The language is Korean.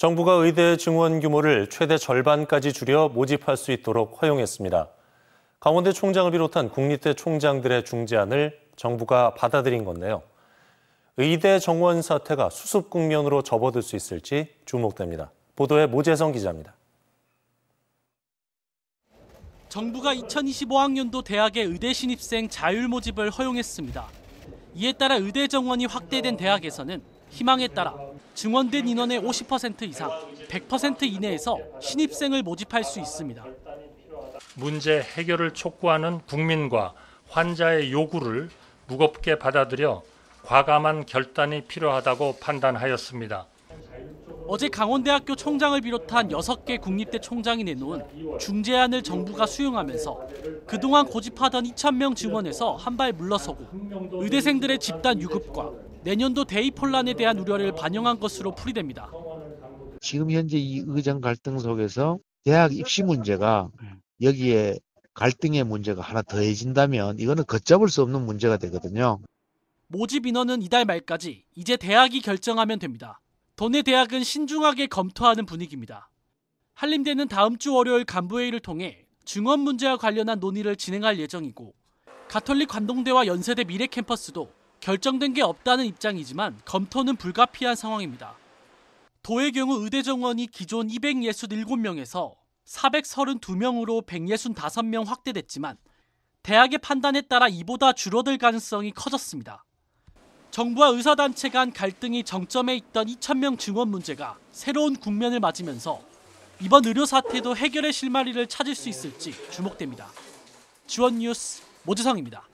정부가 의대 증원 규모를 최대 절반까지 줄여 모집할 수 있도록 허용했습니다. 강원대 총장을 비롯한 국립대 총장들의 중재안을 정부가 받아들인 건데요. 의대 정원 사태가 수습 국면으로 접어들 수 있을지 주목됩니다. 보도에 모재성 기자입니다. 정부가 2025학년도 대학의 의대 신입생 자율 모집을 허용했습니다. 이에 따라 의대 정원이 확대된 대학에서는 희망에 따라 증원된 인원의 50% 이상, 100% 이내에서 신입생을 모집할 수 있습니다. 문제 해결을 촉구하는 국민과 환자의 요구를 무겁게 받아들여 과감한 결단이 필요하다고 판단하였습니다. 어제 강원대학교 총장을 비롯한 6개 국립대 총장이 내놓은 중재안을 정부가 수용하면서 그동안 고집하던 2 0명 증원에서 한 발 물러서고 의대생들의 집단 유급과 내년도 대입 혼란에 대한 우려를 반영한 것으로 풀이됩니다. 지금 현재 이 의정 갈등 속에서 대학 입시 문제가 여기에 갈등의 문제가 하나 더해진다면 이거는 걷잡을 수 없는 문제가 되거든요. 모집 인원은 이달 말까지 이제 대학이 결정하면 됩니다. 도내 대학은 신중하게 검토하는 분위기입니다. 한림대는 다음 주 월요일 간부회의를 통해 증원 문제와 관련한 논의를 진행할 예정이고 가톨릭 관동대와 연세대 미래 캠퍼스도 결정된 게 없다는 입장이지만 검토는 불가피한 상황입니다. 도의 경우 의대 정원이 기존 267명에서 432명으로 165명 확대됐지만 대학의 판단에 따라 이보다 줄어들 가능성이 커졌습니다. 정부와 의사단체 간 갈등이 정점에 있던 2천명 증원 문제가 새로운 국면을 맞으면서 이번 의료 사태도 해결의 실마리를 찾을 수 있을지 주목됩니다. 지원 뉴스 모지성입니다.